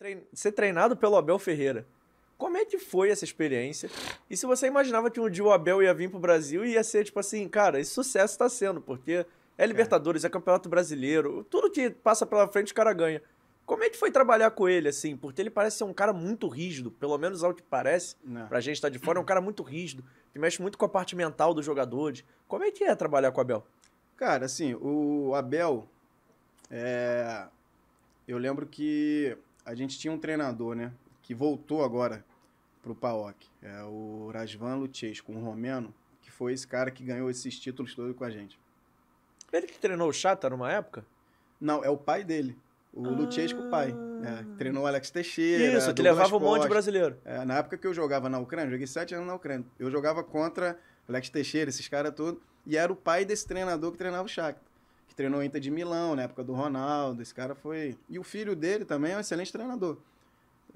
trein... ser treinado pelo Abel Ferreira. Como é que foi essa experiência? E se você imaginava que um dia o Abel ia vir pro Brasil e ia ser tipo assim, cara, esse sucesso tá sendo, porque é Libertadores, é, é Campeonato Brasileiro, tudo que passa pela frente o cara ganha. Como é que foi trabalhar com ele, assim? Porque ele parece ser um cara muito rígido, pelo menos ao que parece, Não. Né. pra gente estar tá de fora, é um cara muito rígido, que mexe muito com a parte mental dos jogadores. Como é que é trabalhar com o Abel? Cara, assim, o Abel, é... eu lembro que a gente tinha um treinador, né? Que voltou agora pro PAOC. É o Rasvan Luchesco, um romeno, que foi esse cara que ganhou esses títulos todos com a gente. Ele que treinou o Chata numa época? Não, é o pai dele. O ah. o pai. É, treinou Alex Teixeira. Isso, que levava Costa. um monte de brasileiro. É, na época que eu jogava na Ucrânia, joguei sete anos na Ucrânia. Eu jogava contra Alex Teixeira, esses caras todos. E era o pai desse treinador que treinava o Chata que treinou o Inter de Milão na época do Ronaldo. Esse cara foi. E o filho dele também é um excelente treinador.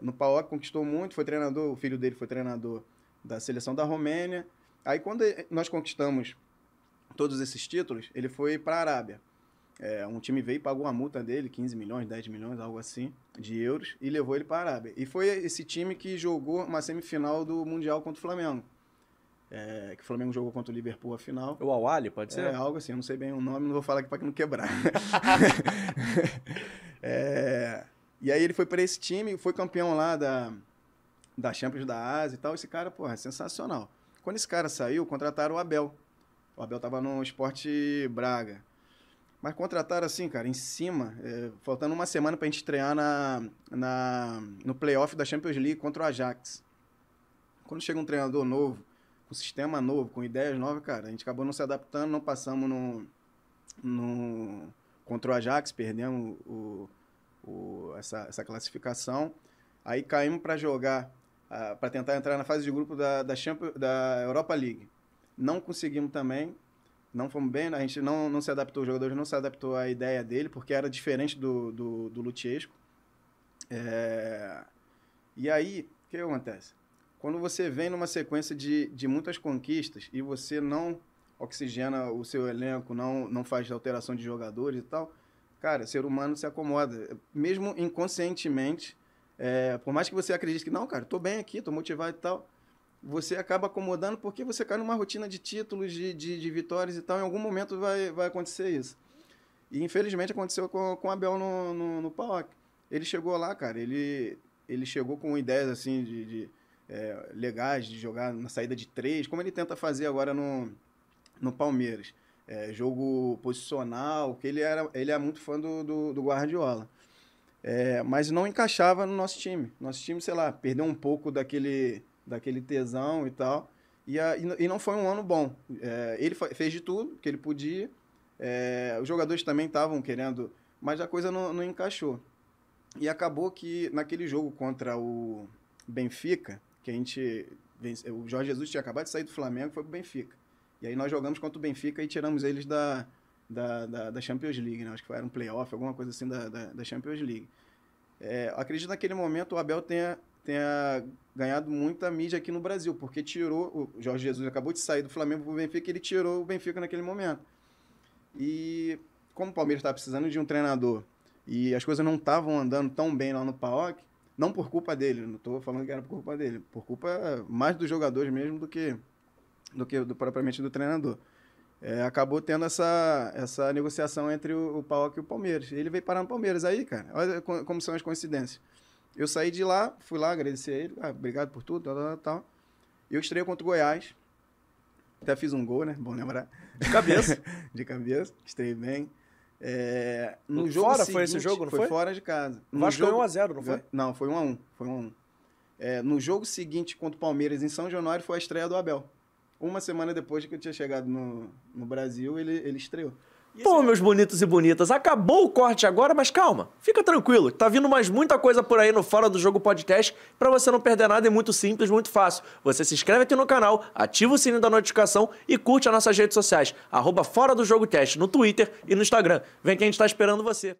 No PAOC conquistou muito, foi treinador, o filho dele foi treinador da seleção da Romênia. Aí quando nós conquistamos todos esses títulos, ele foi para a Arábia. É, um time veio e pagou a multa dele, 15 milhões, 10 milhões, algo assim, de euros, e levou ele para a Arábia. E foi esse time que jogou uma semifinal do Mundial contra o Flamengo. É, que o Flamengo jogou contra o Liverpool a final. O Awali, pode é, ser? É, algo assim, eu não sei bem o nome, não vou falar aqui para que não quebrar. é, e aí ele foi para esse time, foi campeão lá da, da Champions da Ásia e tal. Esse cara, porra, é sensacional. Quando esse cara saiu, contrataram o Abel. O Abel tava no Esporte Braga. Mas contrataram assim, cara, em cima, é, faltando uma semana pra gente estrear na, na, no playoff da Champions League contra o Ajax. Quando chega um treinador novo, com sistema novo, com ideias novas, cara, a gente acabou não se adaptando, não passamos no. no contra o Ajax, perdemos o, o essa, essa classificação. Aí caímos para jogar, uh, ah, para tentar entrar na fase de grupo da, da, Champions, da Europa League. Não conseguimos também, não fomos bem, a gente não, não se adaptou, os jogadores não se adaptou à ideia dele, porque era diferente do, do, do Lutiesco. É... E aí, o que acontece? Quando você vem numa sequência de, de muitas conquistas e você não oxigena o seu elenco, não, não faz alteração de jogadores e tal, cara, o ser humano se acomoda. Mesmo inconscientemente, é, por mais que você acredite que, não, cara, tô bem aqui, tô motivado e tal, você acaba acomodando porque você cai numa rotina de títulos, de, de, de vitórias e tal. Em algum momento vai, vai acontecer isso. E infelizmente aconteceu com, com o Abel no, no, no Ele chegou lá, cara, ele, ele chegou com ideias assim de, de é, legais de jogar na saída de três, como ele tenta fazer agora no, no Palmeiras. É, jogo posicional, que ele, era, ele é muito fã do, do, do Guardiola. É, mas não encaixava no nosso time. Nosso time, sei lá, perdeu um pouco daquele, daquele tesão e tal. E, a, e não foi um ano bom. É, ele fez de tudo que ele podia. É, os jogadores também estavam querendo, mas a coisa não, não encaixou. E acabou que naquele jogo contra o Benfica, que a gente. O Jorge Jesus tinha acabado de sair do Flamengo foi pro Benfica. E aí nós jogamos contra o Benfica e tiramos eles da, da, da, da Champions League, né? Acho que era um playoff, alguma coisa assim da, da, da Champions League. É, acredito naquele momento o Abel tenha, tenha ganhado muita mídia aqui no Brasil, porque tirou. O Jorge Jesus acabou de sair do Flamengo pro Benfica, ele tirou o Benfica naquele momento. E como o Palmeiras estava precisando de um treinador e as coisas não estavam andando tão bem lá no PAOC, não por culpa dele, não estou falando que era por culpa dele, por culpa mais dos jogadores mesmo do que do que do, propriamente do treinador. É, acabou tendo essa, essa negociação entre o, o e o Palmeiras. Ele veio parar no Palmeiras. Aí, cara, olha como são as coincidências. Eu saí de lá, fui lá agradecer a ele, ah, obrigado por tudo, tal, tal, tal. Eu estreiei contra o Goiás, até fiz um gol, né? Bom lembrar. De cabeça. de cabeça, estreiei bem. É, no jogo fora seguinte, foi esse jogo, não foi? Foi fora de casa. No Vasco jogo, foi 1x0, não foi? Não, foi 1x1. Foi 1x1. É, no jogo seguinte contra o Palmeiras em São Januário foi a estreia do Abel. Uma semana depois que eu tinha chegado no, no Brasil, ele, ele estreou. Pô, é meus bonitos e bonitas, acabou o corte agora, mas calma, fica tranquilo, tá vindo mais muita coisa por aí no Fora do Jogo Podcast para você não perder nada, é muito simples, muito fácil. Você se inscreve aqui no canal, ativa o sininho da notificação e curte as nossas redes sociais, arroba Fora do Jogo Cast no Twitter e no Instagram. Vem que a gente tá esperando você.